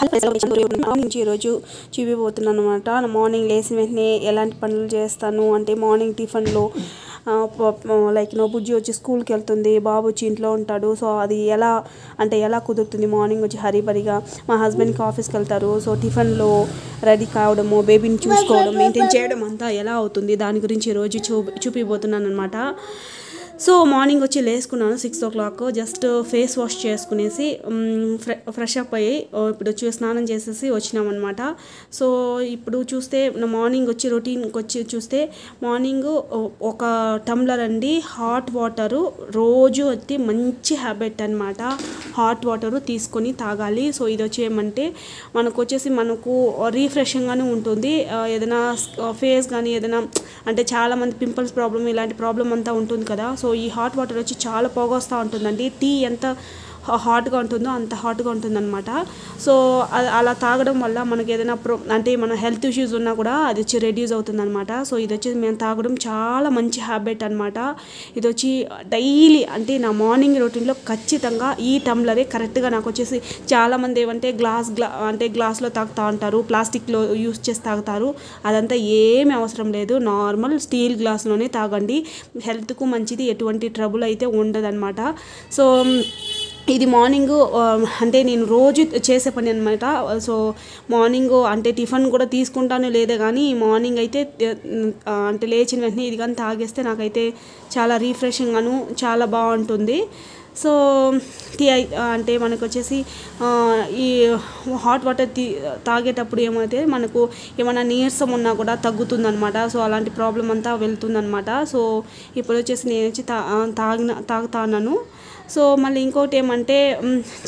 hello ఈరోజు చూపిపోతున్నాను అనమాట morning లేచిన వెంటనే ఎలాంటి పనులు చేస్తాను అంటే మార్నింగ్ టిఫిన్లో లైక్ నో బుజ్జి వచ్చి స్కూల్కి వెళ్తుంది బాబు వచ్చి ఇంట్లో ఉంటాడు సో అది ఎలా అంటే ఎలా కుదురుతుంది మార్నింగ్ వచ్చి హరిబరిగా మా హస్బెండ్కి ఆఫీస్కి వెళ్తారు సో టిఫిన్లో రెడీ కావడము బేబీని చూసుకోవడం మెయింటైన్ చేయడం అంతా ఎలా అవుతుంది దాని గురించి ఈరోజు చూ చూపిపోతున్నాను అనమాట సో మార్నింగ్ వచ్చి లేసుకున్నాను six o'clock just face wash చేసుకునేసి ఫ్రె ఫ్రెష్ అప్ అయ్యి ఇప్పుడు వచ్చి స్నానం చేసేసి వచ్చినామన్నమాట సో ఇప్పుడు చూస్తే మార్నింగ్ వచ్చి రొటీన్కి వచ్చి చూస్తే మార్నింగ్ ఒక టమ్లర్ అండి హాట్ వాటరు రోజు వచ్చి మంచి హ్యాబిట్ అనమాట హాట్ వాటరు తీసుకొని తాగాలి సో ఇది వచ్చి ఏమంటే మనకు వచ్చేసి మనకు రీఫ్రెషింగ్గానే ఉంటుంది ఏదైనా ఫేస్ కానీ ఏదైనా అంటే చాలామంది పింపుల్స్ ప్రాబ్లం ఇలాంటి ప్రాబ్లం అంతా ఉంటుంది కదా సో సో ఈ హాట్ వాటర్ వచ్చి చాలా పోగొస్తూ ఉంటుందండి టీ ఎంత హాట్గా ఉంటుందో అంత హాట్గా ఉంటుందన్నమాట సో అలా తాగడం వల్ల మనకి ఏదైనా ప్రో అంటే మన హెల్త్ ఇష్యూస్ ఉన్నా కూడా అది వచ్చి రెడ్యూస్ అనమాట సో ఇది వచ్చి మేము తాగడం చాలా మంచి హ్యాబిట్ అనమాట ఇది వచ్చి డైలీ అంటే నా మార్నింగ్ రొటీన్లో ఖచ్చితంగా ఈ టంబ్లరే కరెక్ట్గా నాకు వచ్చేసి చాలామంది ఏమంటే గ్లాస్ గ్లా అంటే గ్లాస్లో తాగుతూ ఉంటారు ప్లాస్టిక్లో యూస్ చేసి తాగుతారు అదంతా ఏమీ అవసరం లేదు నార్మల్ స్టీల్ గ్లాస్లోనే తాగండి హెల్త్కు మంచిది ఎటువంటి ట్రబుల్ అయితే ఉండదన్నమాట సో ఇది మార్నింగ్ అంటే నేను రోజు చేసే పని అనమాట సో మార్నింగ్ అంటే టిఫిన్ కూడా తీసుకుంటాను లేదే కానీ మార్నింగ్ అయితే అంటే లేచిన వెంటనే ఇది కానీ తాగేస్తే నాకైతే చాలా రీఫ్రెషింగ్గాను చాలా బాగుంటుంది సో టీ అంటే మనకు వచ్చేసి ఈ హాట్ వాటర్ తీ తాగేటప్పుడు ఏమైతే మనకు ఏమైనా నీరసం ఉన్నా కూడా తగ్గుతుందనమాట సో అలాంటి ప్రాబ్లం అంతా వెళ్తుందనమాట సో ఇప్పుడు వచ్చేసి నేను వచ్చి తా తాగిన తాగుతాను సో మళ్ళీ ఇంకోటి ఏమంటే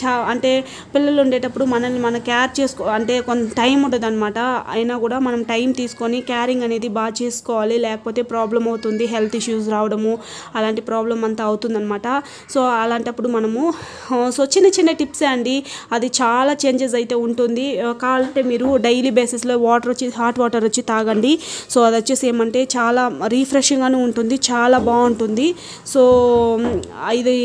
చా అంటే పిల్లలు ఉండేటప్పుడు మనల్ని మనం కేర్ చేసుకో అంటే కొంత టైం ఉంటుంది అనమాట అయినా కూడా మనం టైం తీసుకొని క్యారింగ్ అనేది బాగా చేసుకోవాలి లేకపోతే ప్రాబ్లం అవుతుంది హెల్త్ ఇష్యూస్ రావడము అలాంటి ప్రాబ్లం అంతా అవుతుందన్నమాట సో అలాంటప్పుడు మనము సో చిన్న చిన్న టిప్సే అండి అది చాలా చేంజెస్ అయితే ఉంటుంది కావాలంటే మీరు డైలీ బేసిస్లో వాటర్ వచ్చి హాట్ వాటర్ వచ్చి తాగండి సో అది వచ్చేసి ఏమంటే చాలా అని ఉంటుంది చాలా బాగుంటుంది సో ఇది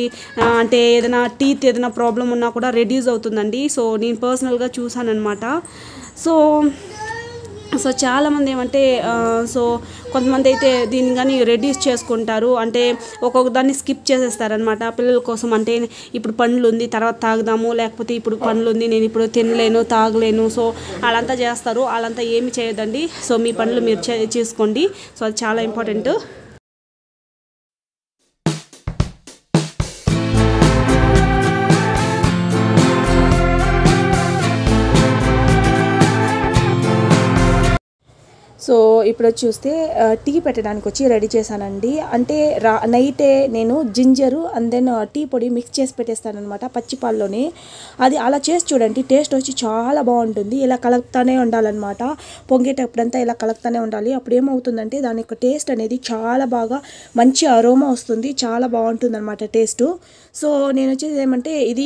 అంటే ఏదైనా టీత్ ఏదైనా ప్రాబ్లం ఉన్నా కూడా రెడ్యూస్ అవుతుందండి సో నేను పర్సనల్గా చూసానమాట సో సో చాలామంది ఏమంటే సో కొంతమంది అయితే దీన్ని కానీ రెడ్యూస్ చేసుకుంటారు అంటే ఒక్కొక్క దాన్ని స్కిప్ చేసేస్తారనమాట పిల్లల కోసం అంటే ఇప్పుడు పండ్లు ఉంది తర్వాత తాగుదాము లేకపోతే ఇప్పుడు పండ్లు ఉంది నేను ఇప్పుడు తినలేను తాగలేను సో వాళ్ళంతా చేస్తారు వాళ్ళంతా ఏమి చేయదండి సో మీ పనులు మీరు చేసుకోండి సో అది చాలా ఇంపార్టెంట్ ఇప్పుడు చూస్తే టీ పెట్టడానికి వచ్చి రెడీ చేశానండి అంటే రా నైటే నేను జింజరు అండ్ దెన్ టీ పొడి మిక్స్ చేసి పెట్టేస్తానమాట పచ్చిపాల్లోనే అది అలా చేసి చూడండి టేస్ట్ వచ్చి చాలా బాగుంటుంది ఇలా కలుపుతానే ఉండాలన్నమాట పొంగేటప్పుడంతా ఇలా కలుపుతానే ఉండాలి అప్పుడు ఏమవుతుందంటే దాని యొక్క టేస్ట్ అనేది చాలా బాగా మంచి అరోమా వస్తుంది చాలా బాగుంటుంది అనమాట టేస్టు సో నేను వచ్చేసి ఏమంటే ఇది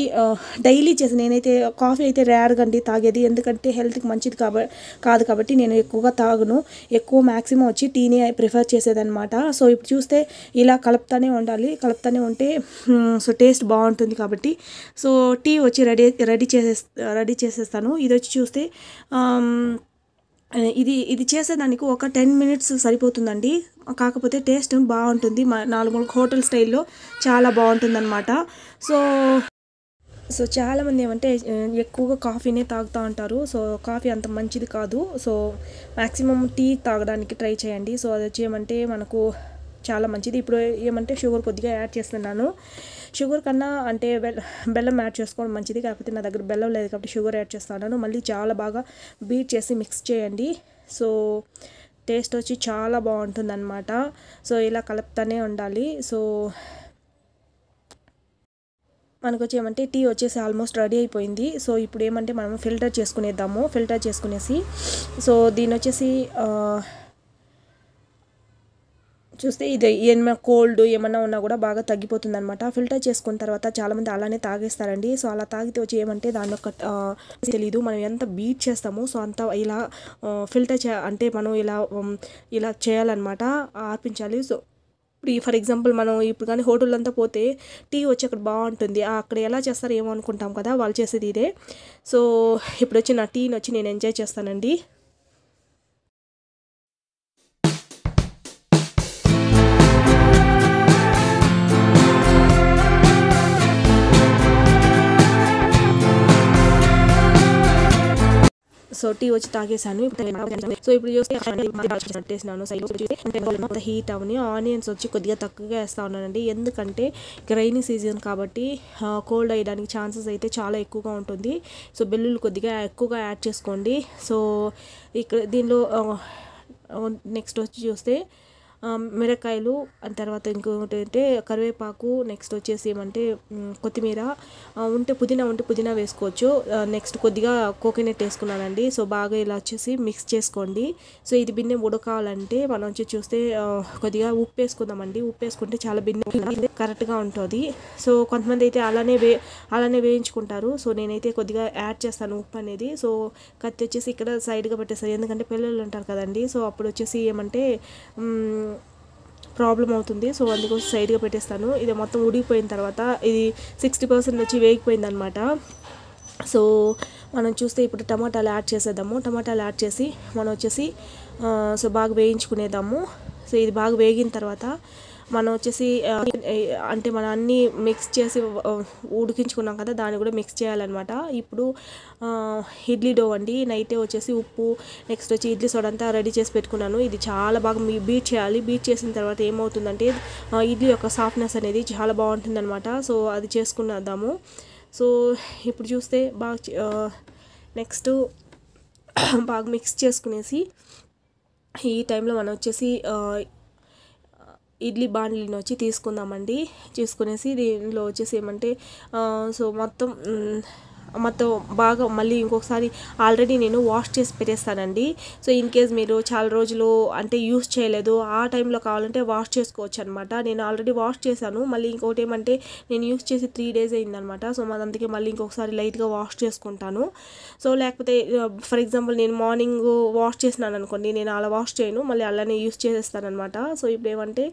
డైలీ చేసి నేనైతే కాఫీ అయితే రేర్గా కండి తాగేది ఎందుకంటే హెల్త్కి మంచిది కాబట్టి కాదు కాబట్టి నేను ఎక్కువగా తాగను ఎక్కువ మ్యాక్సిమం వచ్చి టీనే ప్రిఫర్ చేసేదనమాట సో ఇప్పుడు చూస్తే ఇలా కలుపుతానే ఉండాలి కలుపుతానే ఉంటే సో టేస్ట్ బాగుంటుంది కాబట్టి సో టీ వచ్చి రెడీ రెడీ చేసే రెడీ చేసేస్తాను ఇది వచ్చి చూస్తే ఇది ఇది చేసేదానికి ఒక టెన్ మినిట్స్ సరిపోతుందండి కాకపోతే టేస్ట్ బాగుంటుంది నాలుగు మూడు హోటల్ స్టైల్లో చాలా అనమాట సో సో చాలామంది ఏమంటే ఎక్కువగా కాఫీనే తాగుతూ ఉంటారు సో కాఫీ అంత మంచిది కాదు సో మ్యాక్సిమం టీ తాగడానికి ట్రై చేయండి సో అది వచ్చి ఏమంటే మనకు చాలా మంచిది ఇప్పుడు ఏమంటే షుగర్ కొద్దిగా యాడ్ చేస్తున్నాను షుగర్ కన్నా అంటే బెల్లం యాడ్ చేసుకోవడం మంచిది కాకపోతే నా దగ్గర బెల్లం లేదు కాబట్టి షుగర్ యాడ్ చేస్తాను మళ్ళీ చాలా బాగా బీట్ చేసి మిక్స్ చేయండి సో టేస్ట్ వచ్చి చాలా అనమాట సో ఇలా కలుపుతూనే ఉండాలి సో మనకు వచ్చి ఏమంటే టీ వచ్చేసి ఆల్మోస్ట్ రెడీ అయిపోయింది సో ఇప్పుడు ఏమంటే మనం ఫిల్టర్ చేసుకునేద్దాము ఫిల్టర్ చేసుకునేసి సో దీని వచ్చేసి చూస్తే ఇది ఏమైనా కోల్డ్ ఏమన్నా ఉన్నా కూడా బాగా తగ్గిపోతుంది అనమాట ఫిల్టర్ చేసుకున్న తర్వాత చాలామంది అలానే తాగేస్తారండి సో అలా తాగితే వచ్చి ఏమంటే దాని యొక్క తెలీదు మనం ఎంత బీట్ చేస్తామో సో అంత ఇలా ఫిల్టర్ చే అంటే మనం ఇలా ఇలా చేయాలన్నమాట ఆర్పించాలి సో ఇప్పుడు ఫర్ ఎగ్జాంపుల్ మనం ఇప్పుడు కానీ హోటల్ అంతా పోతే టీ వచ్చి అక్కడ బాగుంటుంది అక్కడ ఎలా చేస్తారో ఏమో అనుకుంటాం కదా వాళ్ళు చేసేది ఇదే సో ఇప్పుడు వచ్చి నా టీని వచ్చి నేను ఎంజాయ్ చేస్తానండి సో టీ వచ్చి తాగేసాను సో ఇప్పుడు చూస్తే సైడ్ హీట్ అవని ఆనియన్స్ వచ్చి కొద్దిగా తక్కువగా వేస్తా ఉన్నానండి ఎందుకంటే రైనీ సీజన్ కాబట్టి కోల్డ్ అయ్యడానికి ఛాన్సెస్ అయితే చాలా ఎక్కువగా ఉంటుంది సో బెల్లులు కొద్దిగా ఎక్కువగా యాడ్ చేసుకోండి సో ఇక్కడ దీనిలో నెక్స్ట్ వచ్చి చూస్తే మిరకాయలు తర్వాత ఇంకొకటి అంటే కరివేపాకు నెక్స్ట్ వచ్చేసి ఏమంటే కొత్తిమీర ఉంటే పుదీనా ఉంటే పుదీనా వేసుకోవచ్చు నెక్స్ట్ కొద్దిగా కోకోనట్ వేసుకున్నానండి సో బాగా ఇలా వచ్చేసి మిక్స్ చేసుకోండి సో ఇది బిన్నె ఉడకాలంటే మనం వచ్చి చూస్తే కొద్దిగా ఉప్పు వేసుకుందామండి ఉప్పు వేసుకుంటే చాలా బిన్నె కరెక్ట్గా ఉంటుంది సో కొంతమంది అయితే అలానే వే అలానే వేయించుకుంటారు సో నేనైతే కొద్దిగా యాడ్ చేస్తాను ఉప్పు అనేది సో కత్తి వచ్చేసి ఇక్కడ సైడ్గా పెట్టేస్తారు ఎందుకంటే పిల్లలు ఉంటారు కదండి సో అప్పుడు వచ్చేసి ఏమంటే ప్రాబ్లం అవుతుంది సో అందుకోసం సైడ్గా పెట్టేస్తాను ఇది మొత్తం ఉడికిపోయిన తర్వాత ఇది సిక్స్టీ పర్సెంట్ వచ్చి వేగిపోయింది అనమాట సో మనం చూస్తే ఇప్పుడు టమాటాలు యాడ్ చేసేద్దాము టమాటాలు యాడ్ చేసి మనం వచ్చేసి సో బాగా వేయించుకునేదాము సో ఇది బాగా వేగిన తర్వాత మనం వచ్చేసి అంటే మనం అన్నీ మిక్స్ చేసి ఉడికించుకున్నాం కదా దాన్ని కూడా మిక్స్ చేయాలన్నమాట ఇప్పుడు ఇడ్లీ డో అండి నైటే వచ్చేసి ఉప్పు నెక్స్ట్ వచ్చి ఇడ్లీ సోడంతా అంతా రెడీ చేసి పెట్టుకున్నాను ఇది చాలా బాగా మీ బీట్ చేయాలి బీట్ చేసిన తర్వాత ఏమవుతుందంటే ఇడ్లీ యొక్క సాఫ్ట్నెస్ అనేది చాలా బాగుంటుంది అనమాట సో అది చేసుకున్నద్దాము సో ఇప్పుడు చూస్తే బాగా నెక్స్ట్ బాగా మిక్స్ చేసుకునేసి ఈ టైంలో మనం వచ్చేసి ఇడ్లీ బాండ్లీని వచ్చి తీసుకుందామండి తీసుకునేసి దీనిలో వచ్చేసి ఏమంటే సో మొత్తం మొత్తం బాగా మళ్ళీ ఇంకొకసారి ఆల్రెడీ నేను వాష్ చేసి పెట్టేస్తానండి సో ఇన్ కేస్ మీరు చాలా రోజులు అంటే యూస్ చేయలేదు ఆ టైంలో కావాలంటే వాష్ చేసుకోవచ్చు అనమాట నేను ఆల్రెడీ వాష్ చేశాను మళ్ళీ ఇంకోటి ఏమంటే నేను యూస్ చేసి త్రీ డేస్ అయిందనమాట సో మన అందుకే మళ్ళీ ఇంకొకసారి లైట్గా వాష్ చేసుకుంటాను సో లేకపోతే ఫర్ ఎగ్జాంపుల్ నేను మార్నింగ్ వాష్ చేసినాను అనుకోండి నేను అలా వాష్ చేయను మళ్ళీ అలానే యూస్ చేసేస్తాను అనమాట సో ఇప్పుడు ఏమంటే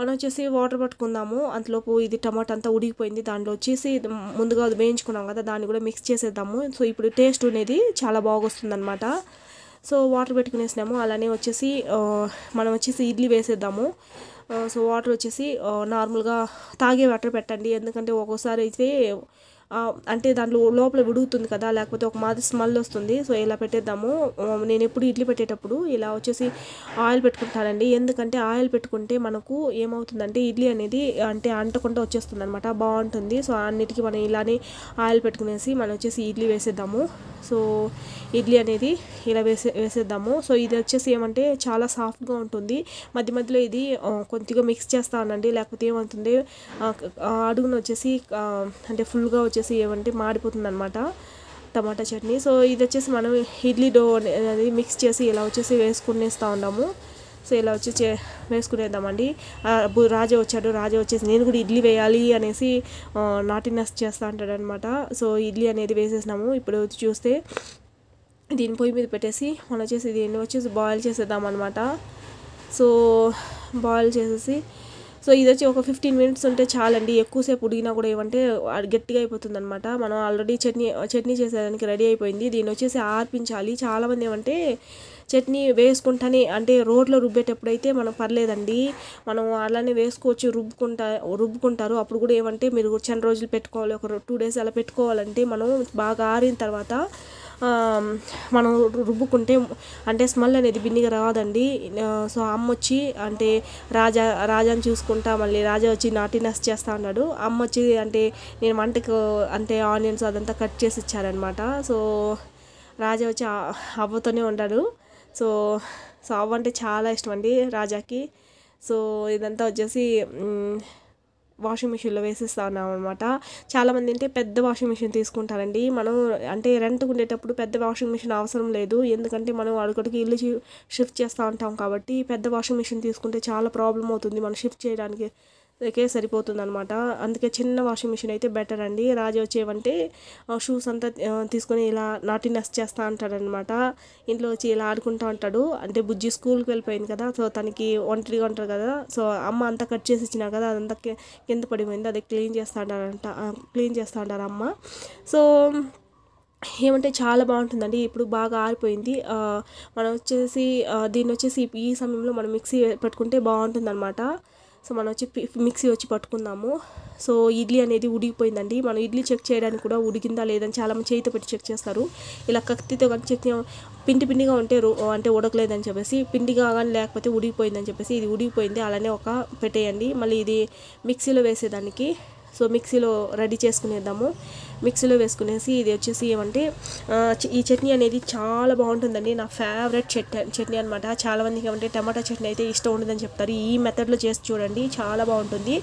మనం వచ్చేసి వాటర్ పట్టుకుందాము అంతలోపు ఇది టమాటా అంతా ఉడిగిపోయింది దాంట్లో వచ్చేసి ముందుగా వేయించుకున్నాం కదా దాన్ని కూడా మిక్స్ చేసేద్దాము సో ఇప్పుడు టేస్ట్ అనేది చాలా బాగొస్తుంది అనమాట సో వాటర్ పెట్టుకునేసినాము అలానే వచ్చేసి మనం వచ్చేసి ఇడ్లీ వేసేద్దాము సో వాటర్ వచ్చేసి నార్మల్గా తాగే వాటర్ పెట్టండి ఎందుకంటే ఒక్కోసారి అయితే అంటే దాంట్లో లోపల విడుగుతుంది కదా లేకపోతే ఒక మాది స్మెల్ వస్తుంది సో ఇలా పెట్టేద్దాము నేను ఎప్పుడు ఇడ్లీ పెట్టేటప్పుడు ఇలా వచ్చేసి ఆయిల్ పెట్టుకుంటానండి ఎందుకంటే ఆయిల్ పెట్టుకుంటే మనకు ఏమవుతుందంటే ఇడ్లీ అనేది అంటే అంటకుండా వచ్చేస్తుంది అనమాట బాగుంటుంది సో అన్నిటికీ మనం ఇలానే ఆయిల్ పెట్టుకునేసి మనం వచ్చేసి ఇడ్లీ వేసేద్దాము సో ఇడ్లీ అనేది ఇలా వేసే వేసేద్దాము సో ఇది వచ్చేసి ఏమంటే చాలా సాఫ్ట్గా ఉంటుంది మధ్య మధ్యలో ఇది కొద్దిగా మిక్స్ చేస్తా ఉండండి లేకపోతే ఏమవుతుంది అడుగున వచ్చేసి అంటే ఫుల్గా వచ్చేసి ఏమంటే మాడిపోతుంది అనమాట టమాటా చట్నీ సో ఇది వచ్చేసి మనం ఇడ్లీ డో అనేది మిక్స్ చేసి ఇలా వచ్చేసి వేసుకునేస్తూ ఉన్నాము సో ఇలా వచ్చి చే వేసుకునేద్దామండి రాజా వచ్చాడు రాజా వచ్చేసి నేను కూడా ఇడ్లీ వేయాలి అనేసి నాటినెస్ చేస్తా అనమాట సో ఇడ్లీ అనేది వేసేసినాము ఇప్పుడు వచ్చి చూస్తే దీని పొయ్యి మీద పెట్టేసి మనం వచ్చేసి దీన్ని వచ్చేసి బాయిల్ చేసేద్దాం అనమాట సో బాయిల్ చేసేసి సో ఇది వచ్చి ఒక ఫిఫ్టీన్ మినిట్స్ ఉంటే చాలండి ఎక్కువసేపు ఉడిగినా కూడా ఏమంటే గట్టిగా అయిపోతుంది అనమాట మనం ఆల్రెడీ చట్నీ చట్నీ చేసేదానికి రెడీ అయిపోయింది దీన్ని వచ్చేసి ఆర్పించాలి చాలామంది ఏమంటే చట్నీ వేసుకుంటానే అంటే రోడ్లో రుబ్బేటప్పుడైతే మనం పర్లేదండి మనం అలానే వేసుకోవచ్చు రుబ్బుకుంటా రుబ్బుకుంటారు అప్పుడు కూడా ఏమంటే మీరు చిన్న రోజులు పెట్టుకోవాలి ఒక టూ డేస్ అలా పెట్టుకోవాలంటే మనం బాగా ఆరిన తర్వాత మనం రుబ్బుకుంటే అంటే స్మెల్ అనేది బిన్నిగా రాదండి సో అమ్మ వచ్చి అంటే రాజా రాజాని చూసుకుంటా మళ్ళీ రాజా వచ్చి నాటినస్ చేస్తా అన్నాడు అమ్మ వచ్చి అంటే నేను వంటకు అంటే ఆనియన్స్ అదంతా కట్ చేసి ఇచ్చారనమాట సో రాజా వచ్చి అవ్వతోనే ఉన్నాడు సో సావు అంటే చాలా ఇష్టం అండి రాజాకి సో ఇదంతా వచ్చేసి వాషింగ్ మిషన్లో వేసేస్తా ఉన్నాం అనమాట చాలామంది అంటే పెద్ద వాషింగ్ మిషన్ తీసుకుంటారండి మనం అంటే రెంట్కు ఉండేటప్పుడు పెద్ద వాషింగ్ మిషన్ అవసరం లేదు ఎందుకంటే మనం అడుగుడికి ఇల్లు షిఫ్ట్ చేస్తూ ఉంటాం కాబట్టి పెద్ద వాషింగ్ మిషన్ తీసుకుంటే చాలా ప్రాబ్లం అవుతుంది మనం షిఫ్ట్ చేయడానికి కే సరిపోతుంది అనమాట అందుకే చిన్న వాషింగ్ మిషన్ అయితే బెటర్ అండి రాజు వచ్చేవంటే షూస్ అంతా తీసుకొని ఇలా నాటి నస్ చేస్తా అంటాడనమాట ఇంట్లో వచ్చి ఇలా ఆడుకుంటా ఉంటాడు అంటే బుజ్జి స్కూల్కి వెళ్ళిపోయింది కదా సో తనకి ఒంటరిగా ఉంటారు కదా సో అమ్మ అంతా కట్ చేసి ఇచ్చినా కదా అదంతా కింద పడిపోయింది అది క్లీన్ చేస్తూ ఉంటారంట క్లీన్ చేస్తూ ఉంటారు అమ్మ సో ఏమంటే చాలా బాగుంటుందండి ఇప్పుడు బాగా ఆరిపోయింది మనం వచ్చేసి దీన్ని వచ్చేసి ఈ సమయంలో మనం మిక్సీ పెట్టుకుంటే బాగుంటుందన్నమాట సో మనం వచ్చి మిక్సీ వచ్చి పట్టుకుందాము సో ఇడ్లీ అనేది ఉడిగిపోయిందండి మనం ఇడ్లీ చెక్ చేయడానికి కూడా ఉడికిందా లేదని చాలామంది చేతితో పెట్టి చెక్ చేస్తారు ఇలా కత్తితో కానీ చెక్ పిండి పిండిగా ఉంటే అంటే ఉడకలేదని చెప్పేసి పిండిగా కానీ లేకపోతే ఉడిగిపోయిందని చెప్పేసి ఇది ఉడిగిపోయింది అలానే ఒక పెట్టేయండి మళ్ళీ ఇది మిక్సీలో వేసేదానికి సో మిక్సీలో రెడీ చేసుకునేద్దాము మిక్సీలో వేసుకునేసి ఇది వచ్చేసి ఏమంటే ఈ చట్నీ అనేది చాలా బాగుంటుందండి నా ఫేవరెట్ చట్నీ చట్నీ అనమాట చాలామందికి ఏమంటే టమాటా చట్నీ అయితే ఇష్టం ఉండదని చెప్తారు ఈ మెథడ్లో చేసి చూడండి చాలా బాగుంటుంది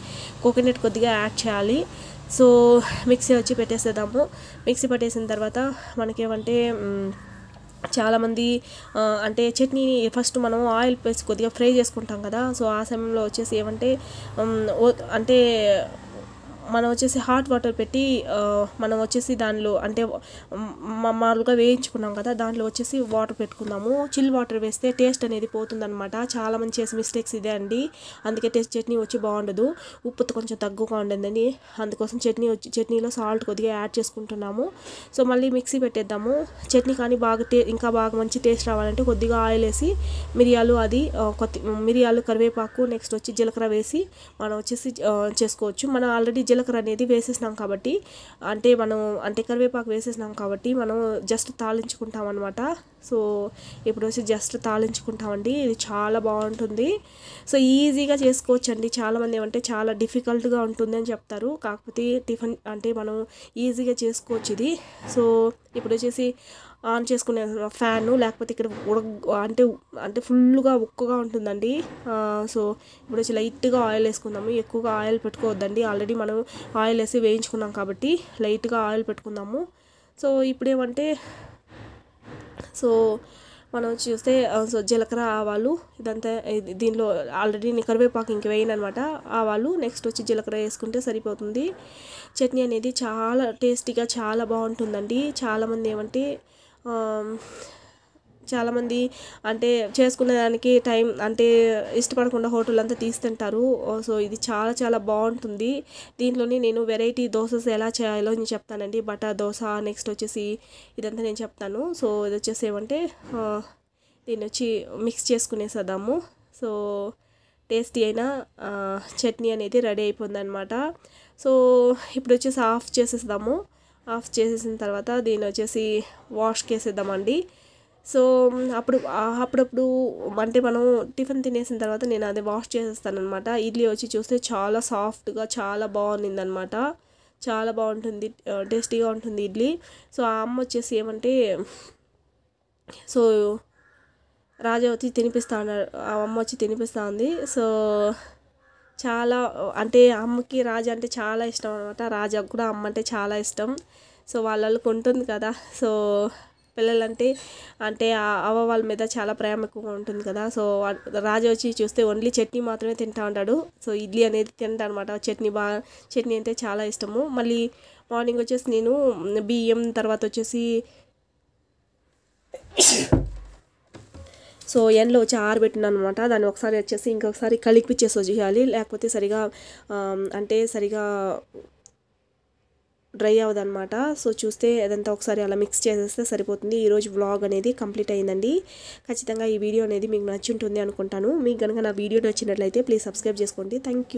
కోకోనట్ కొద్దిగా యాడ్ చేయాలి సో మిక్సీ వచ్చి పెట్టేసేద్దాము మిక్సీ పట్టేసిన తర్వాత మనకేమంటే చాలామంది అంటే చట్నీని ఫస్ట్ మనం ఆయిల్ వేసి కొద్దిగా ఫ్రై చేసుకుంటాం కదా సో ఆ సమయంలో వచ్చేసి ఏమంటే అంటే మనం వచ్చేసి హాట్ వాటర్ పెట్టి మనం వచ్చేసి దానిలో అంటే మామూలుగా వేయించుకున్నాం కదా దాంట్లో వచ్చేసి వాటర్ పెట్టుకుందాము చిల్ వాటర్ వేస్తే టేస్ట్ అనేది పోతుందనమాట మంది చేసే మిస్టేక్స్ ఇదే అండి అందుకే టేస్ట్ చట్నీ వచ్చి బాగుండదు ఉప్పు కొంచెం తక్కువగా ఉండదండి అందుకోసం చట్నీ వచ్చి చట్నీలో సాల్ట్ కొద్దిగా యాడ్ చేసుకుంటున్నాము సో మళ్ళీ మిక్సీ పెట్టేద్దాము చట్నీ కానీ బాగా ఇంకా బాగా మంచి టేస్ట్ రావాలంటే కొద్దిగా ఆయిల్ వేసి మిరియాలు అది కొత్త మిరియాలు కరివేపాకు నెక్స్ట్ వచ్చి జీలకర్ర వేసి మనం వచ్చేసి చేసుకోవచ్చు మనం ఆల్రెడీ జీలకర్ర అనేది వేసేసినాం కాబట్టి అంటే మనం అంటే కరివేపాకు వేసేసినాం కాబట్టి మనం జస్ట్ తాలించుకుంటాం అనమాట సో ఇప్పుడు వచ్చి జస్ట్ తాలించుకుంటామండి ఇది చాలా బాగుంటుంది సో ఈజీగా చేసుకోవచ్చండి చాలామంది ఏమంటే చాలా డిఫికల్ట్గా ఉంటుంది అని చెప్తారు కాకపోతే టిఫిన్ అంటే మనం ఈజీగా చేసుకోవచ్చు ఇది సో ఇప్పుడు వచ్చేసి ఆన్ చేసుకునే ఫ్యాను లేకపోతే ఇక్కడ ఉడ అంటే అంటే ఫుల్గా ఉక్కుగా ఉంటుందండి సో ఇప్పుడు వచ్చి లైట్గా ఆయిల్ వేసుకుందాము ఎక్కువగా ఆయిల్ పెట్టుకోవద్దండి ఆల్రెడీ మనం ఆయిల్ వేసి వేయించుకున్నాం కాబట్టి లైట్గా ఆయిల్ పెట్టుకుందాము సో ఇప్పుడేమంటే సో మనం చూస్తే సో జీలకర్ర ఆవాలు ఇదంతా దీనిలో ఆల్రెడీ నేను కరివేపాకు ఇంక వేయను అనమాట ఆవాలు నెక్స్ట్ వచ్చి జీలకర్ర వేసుకుంటే సరిపోతుంది చట్నీ అనేది చాలా టేస్టీగా చాలా బాగుంటుందండి చాలామంది ఏమంటే చాలామంది అంటే దానికి టైం అంటే ఇష్టపడకుండా హోటల్ అంతా తీస్తుంటారు సో ఇది చాలా చాలా బాగుంటుంది దీంట్లోనే నేను వెరైటీ దోసెస్ ఎలా చేయాలో నేను చెప్తానండి బటా దోశ నెక్స్ట్ వచ్చేసి ఇదంతా నేను చెప్తాను సో ఇది వచ్చేసి ఏమంటే దీన్ని వచ్చి మిక్స్ చేసుకునేసేద్దాము సో టేస్టీ అయిన చట్నీ అనేది రెడీ అయిపోయిందనమాట సో ఇప్పుడు వచ్చేసి ఆఫ్ చేసేద్దాము ఆఫ్ చేసేసిన తర్వాత దీన్ని వచ్చేసి వాష్ చేసేద్దామండి సో అప్పుడు అప్పుడప్పుడు అంటే మనం టిఫిన్ తినేసిన తర్వాత నేను అది వాష్ చేసేస్తాను అనమాట ఇడ్లీ వచ్చి చూస్తే చాలా సాఫ్ట్గా చాలా బాగుంది అనమాట చాలా బాగుంటుంది టేస్టీగా ఉంటుంది ఇడ్లీ సో ఆ అమ్మ వచ్చేసి ఏమంటే సో రాజా వచ్చి తినిపిస్తా అన్నారు ఆ అమ్మ వచ్చి తినిపిస్తా ఉంది సో చాలా అంటే అమ్మకి రాజా అంటే చాలా ఇష్టం అనమాట రాజా కూడా అమ్మ అంటే చాలా ఇష్టం సో వాళ్ళకి ఉంటుంది కదా సో పిల్లలంటే అంటే అవ్వ వాళ్ళ మీద చాలా ప్రేమ ఎక్కువగా ఉంటుంది కదా సో రాజు వచ్చి చూస్తే ఓన్లీ చట్నీ మాత్రమే తింటా ఉంటాడు సో ఇడ్లీ అనేది తింటా అనమాట చట్నీ బా చట్నీ అంటే చాలా ఇష్టము మళ్ళీ మార్నింగ్ వచ్చేసి నేను బియ్యం తర్వాత వచ్చేసి సో ఎండ్లో వచ్చి ఆరబెట్టినాను అనమాట దాన్ని ఒకసారి వచ్చేసి ఇంకొకసారి కలిపిచ్చేసి చేయాలి లేకపోతే సరిగా అంటే సరిగా డ్రై అవ్వదనమాట సో చూస్తే అదంతా ఒకసారి అలా మిక్స్ చేసేస్తే సరిపోతుంది ఈరోజు వ్లాగ్ అనేది కంప్లీట్ అయిందండి ఖచ్చితంగా ఈ వీడియో అనేది మీకు నచ్చుంటుంది అనుకుంటాను మీకు కనుక నా వీడియో నచ్చినట్లయితే ప్లీజ్ సబ్స్క్రైబ్ చేసుకోండి థ్యాంక్